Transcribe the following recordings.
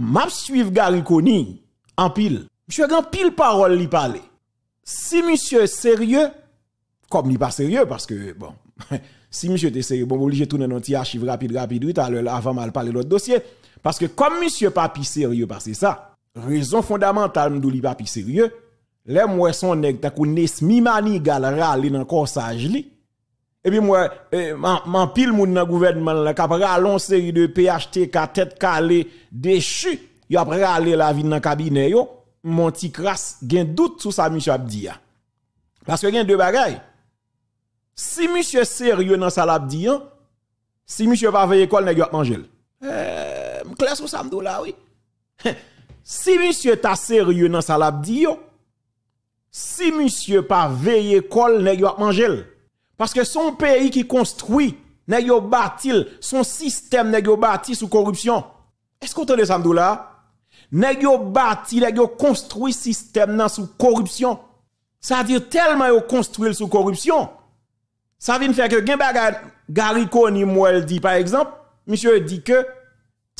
m'a suivre Gary en pile. Monsieur grand pile parole li parler. Si monsieur est sérieux comme il pas sérieux parce que bon si monsieur est sérieux bon obligé tourner dans petit archive rapide rapide avant de parler l'autre dossier parce que comme monsieur pas sérieux parce que ça raison fondamentale m'dou pas papi sérieux les moi son nèg ta mi Nesmi Manigal râler dans corsage li et puis moi, eh, mon pile moun dans gouvernement, là, qui a série de PHTK, tête calée, déchu, il a ralé la vie dans le cabinet, yo. Mon petit crasse, gen doute sur ça, monsieur Abdia. Parce que gen deux bagailles. Si monsieur sérieux dans sa labdian, si monsieur va veiller école, nèg manger. Euh, clair sur ça là, oui. si monsieur ta sérieux dans sa labdian, hein, si monsieur pas veiller école, nèg manger. Eh, Parce que son pays qui construit, n'a bâti, son système n'a yo bâti sous corruption. Est-ce qu'on entend ça là? N'a yo bâti, n'a yo construit système sous corruption. Ça veut dire tellement yo construit sous corruption. Ça vient faire que gen Gary dit par exemple, monsieur dit que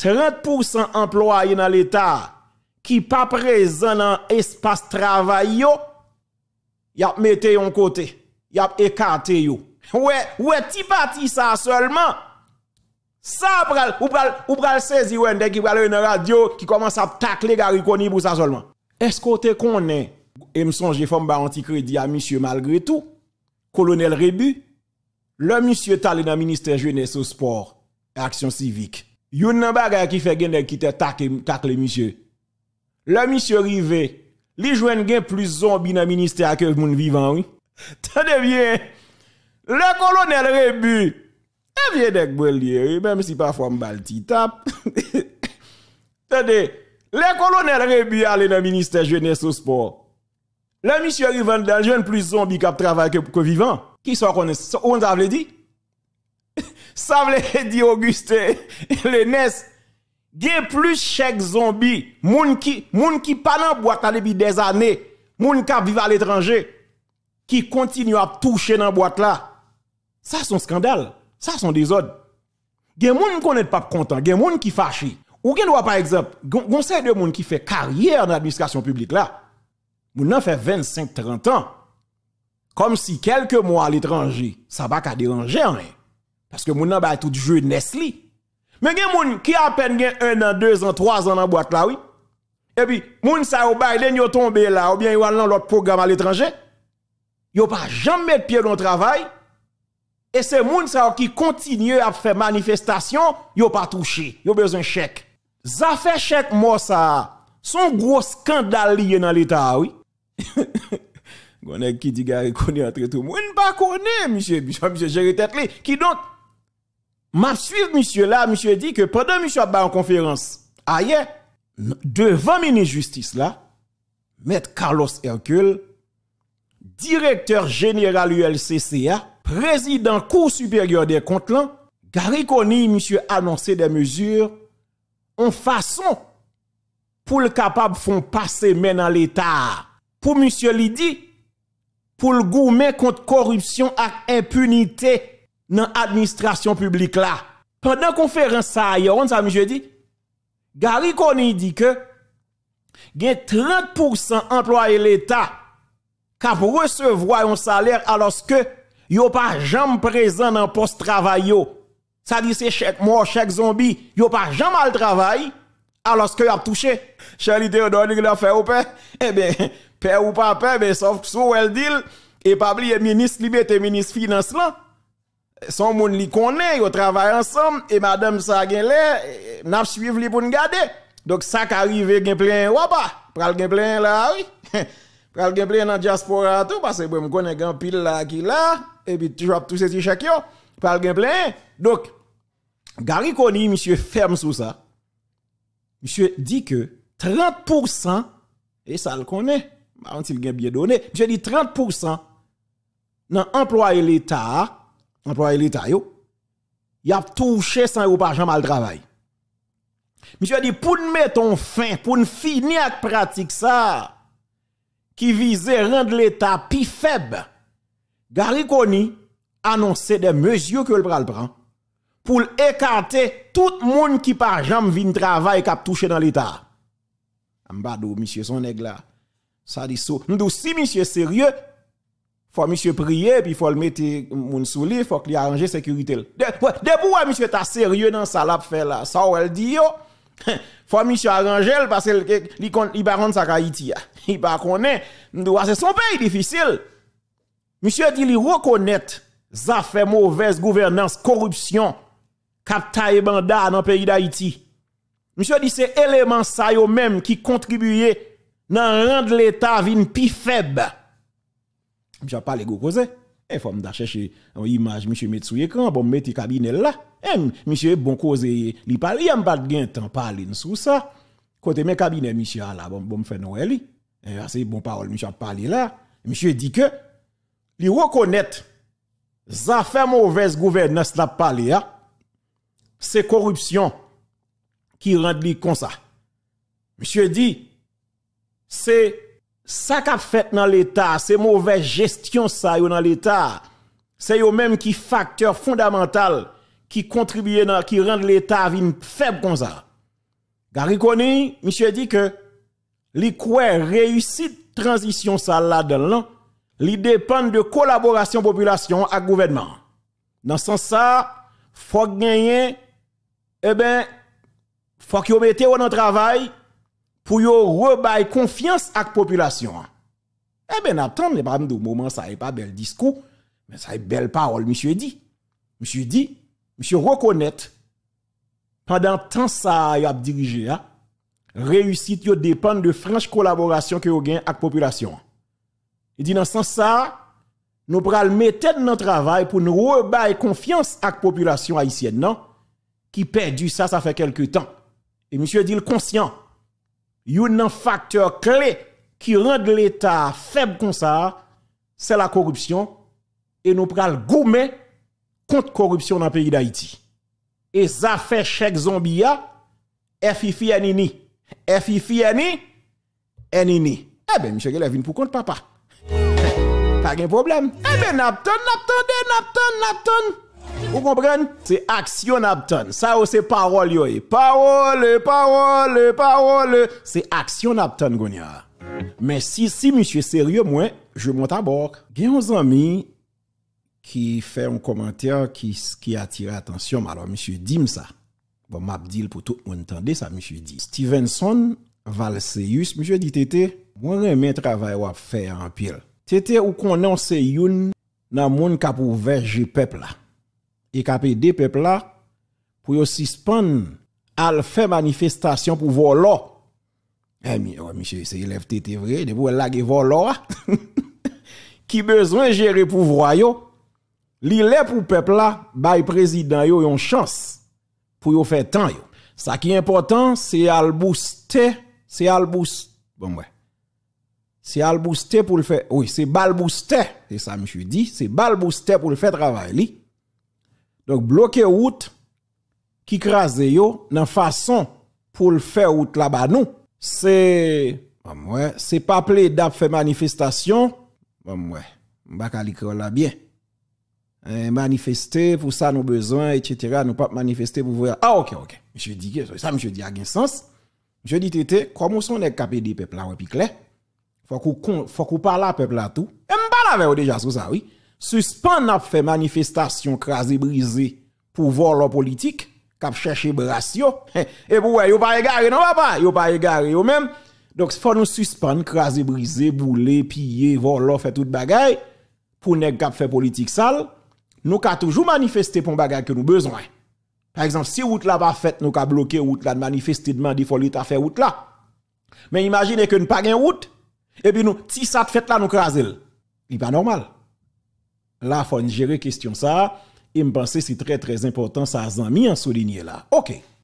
30% employés dans l'état qui pas présent dans espace travail y a mette côté y a écarté yo. Ouais, ouais, ti parti ça seulement. Ça pral ou pral ou pral saisi ou qui pral une radio qui commence à tacler koni pour ça seulement. Est-ce qu'on te connaît et me songe femme ba anti-crédit à monsieur malgré tout colonel Rebu le monsieur talé dans ministère jeunesse au sport action civique. Yon nan bagay qui fait gen qui te tacle monsieur. Le monsieur rivé, li jouen gen plus zombie dans ministère que moun vivant oui. Tenez bien. Le colonel Rebu, Et bien de brûlé, même si parfois me balti tape. Tenez. Le colonel Rebu allé dans le ministère jeunesse au sport. Le monsieur Rivand dans jeune plus zombie qui travaille que, que vivant. Qui soit qu'on on t'avait dit? Ça veut dire Augustin, le NES. il plus chèque zombie, moun qui, moun qui pas dans boîte depuis des années, moun qui vivent à l'étranger qui continue à toucher dans la boîte là. Ça, c'est un scandale. Ça, c'est un désordre. Il y a des gens qui ne pas content. Il y a des gens qui fâchés. Ou par exemple, y a de gens qui fait carrière dans l'administration publique là. Moun fait 25 30 ans. Comme si quelques mois à l'étranger, ça va qu'à déranger hein? Parce que moun nan tout toute jeunesse li. Mais des gens qui a peine un 1 an, 2 ans, 3 ans dans la boîte là oui. Et puis moun sa ou ba yo tombé là ou bien ils dans l'autre programme à l'étranger yo pas jamais de pied dans le travail et ces moun là qui continue à faire manifestation yo pas touché yo besoin chèque ça fait chèque moi ça son gros scandale lié dans l'état oui Gonèk qui dit gare connaît entre tout monde pas connaît monsieur monsieur gérer tête li qui donc m'a suivre monsieur là monsieur dit que pendant monsieur a en conférence ailleurs devant ministre justice là maître Carlos Hercule Direkter jeneral ULCCA Prezident kou superior de kont lan Garikoni misye annonse de mezur On fason Poul kapab fon pase men an l'Etat Poul misye li di Poul gou men kont korupsyon ak impunite Nan administrasyon publik la Pendan konferans sa a yon, sa misye di Garikoni di ke Gen 30% employe l'Etat pour recevoir un salaire alors que yo pas jamais présent dans le poste travail yo. Ça dit c'est chaque mort, chaque zombie, yo pas jamais au travail alors que yo a touché. Charlie Théodore l'a fait au père. Eh bien, père ou pas père, mais sauf sous elle n'y et pas oublier ministre liberté, ministre finance là. Son monde li connaît, yo travaille ensemble et madame ça gen là, n'a suivre li pour garder. Donc ça qui arrive plein plein pas pral gain plein là oui. Pral gen plein dans diaspora tout, parce que je connais un pile là qui là, et puis tu tous ces chèques yo. Pral gen plein. Donc, Gary Conny, monsieur, ferme sur ça. Monsieur dit que 30%, et ça le connaît, bah, on s'il bien donné, monsieur dit 30% dans employé l'État, employé l'État yo, y a touché 100 euros par mal travail. Monsieur dit, pour nous mettre fin, pour finir avec pratique ça, qui visait rendre l'État plus faible, Gary Koni annonçait des mesures que le bras prend pour écarter tout le monde qui par jamais vient travail a touché dans l'État. Mbadou, monsieur son là. Ça dit so. si monsieur sérieux, faut monsieur prier, puis faut le mettre moun sous Il faut qu'il arrange sécurité. De, de monsieur ta sérieux dans sa l'a fait là. Ça ou elle dit Il faut monsieur arranger parce que va li, li sa Haïti. Il pas connaît. C'est son pays difficile. Monsieur dit, il reconnaît affaires mauvaise gouvernance, corruption, capta et banda dans le pays d'Haïti. Monsieur dit, c'est élément ça même qui contribue à rendre l'État vin plus faible. Monsieur pas les gros causés. Il eh, faut me chercher une image, monsieur mettre sous écran, bon, mettez cabinet là. Eh, monsieur, bon cause, il parle, il pas de temps parler sous ça. Côté mes cabinet monsieur, là, bon, bon, fait Noël. Eh, c'est une bonne parole, monsieur a parlé là. Monsieur dit que, il reconnaît, ça fait mauvaise gouvernance la parlé hein. c'est corruption qui rend lui comme ça. Monsieur dit, c'est ça qu'a fait dans l'État, c'est mauvaise gestion ça dans l'État. C'est eux même qui facteur fondamental qui contribue, qui rend l'État faible comme ça. Gary M. monsieur dit que li réussite transition ça là l'an li dépend de collaboration population à gouvernement dans ce sens ça faut gagner eh ben faut que mettez dans travail pour yo rebaille confiance à population eh ben attendez pas de moment ça n'est pas bel discours mais ça est belle parole monsieur dit monsieur dit monsieur reconnaître pendant tant ça il a dirigé hein? réussite yo dépend de franche collaboration que vous gen avec population. Il dit dans ce sens ça, nous pral mettre notre travail pour nous rebailler confiance à population haïtienne, non? Qui perdu ça, ça fait quelques temps. Et monsieur dit le conscient, il y a un facteur clé qui rend l'État faible comme ça, c'est la corruption. Et nous pral goumer contre corruption dans le pays d'Haïti. Et ça fait chèque zombie, FIFI Nini. Fifi ni, eni ni. Eh ben, monsieur Gélé vient pour compte papa. Pas de problème. Eh ben, Napton, Napton, Napton, Napton. Vous comprenez? C'est action Napton. Ça, oh, c'est parole, yo. Eh. Parole, parole, parole. C'est action Napton, Gonia. Mais si, si, monsieur sérieux, moi, je monte à bord. a un ami qui fait un commentaire qui, qui attire l'attention. Alors, monsieur, dis-moi ça. Bon, map dit pour tout le monde entendre ça, monsieur dit. Stevenson, Valseus, monsieur dit, tété, moi, j'aime travail à faire en pile. Tété, ou qu'on se une, nan moun monde qui a ouvert le peuple Et qui a aidé peuple pour suspendre, à faire manifestation pour voler. Eh, oh, monsieur, c'est l'élève tété vrai, de pour laguer voler. Qui besoin gérer pouvoir yo. est pour peuple là, bay président yo, yon chance pour faire temps. Ça qui est important, c'est à le booster, c'est à le booster. Bon, ouais. C'est à booster pour le faire. Oui, c'est bal booster. C'est ça, monsieur dit. C'est bal booster pour le faire travailler. Donc, bloquer route qui crase yo, dans façon pour le faire route là-bas, nous. C'est. Bon, ouais. C'est pas plaidable faire manifestation. Bon, ouais. Mbaka l'écrire là bien. Eh, manifester pour ça nos besoins, etc. Nous pas manifester pour voir. Ah, ok, ok. Je dis que ça, je dis, a un sens. Je dis, tété, comment sont les des peuple là, puis clair? Faut qu'on, faut qu'on parle à peuple là tout. Et parle avec déjà sur ça, oui. Suspend n'a fait manifestation crasé, brisé pour voir leur politique, cap chercher ratio Et pour yo pas égaré, non, papa? Yo pas égaré, vous même. Donc, faut nous suspendre, craser, briser, bouler, piller, voler, faire toute bagaille pour ne pas faire politique sale nous avons toujours manifesté pour bagage que nous avons besoin. Par exemple, si route là pas faite, nous avons bloqué route là, manifestement il faut faire route là. Mais imaginez que nous pas de route et puis nous si ça fait là nous Ce Il pas normal. Là il faut gérer question ça et me penser c'est très très important ça a mis en souligner là. OK.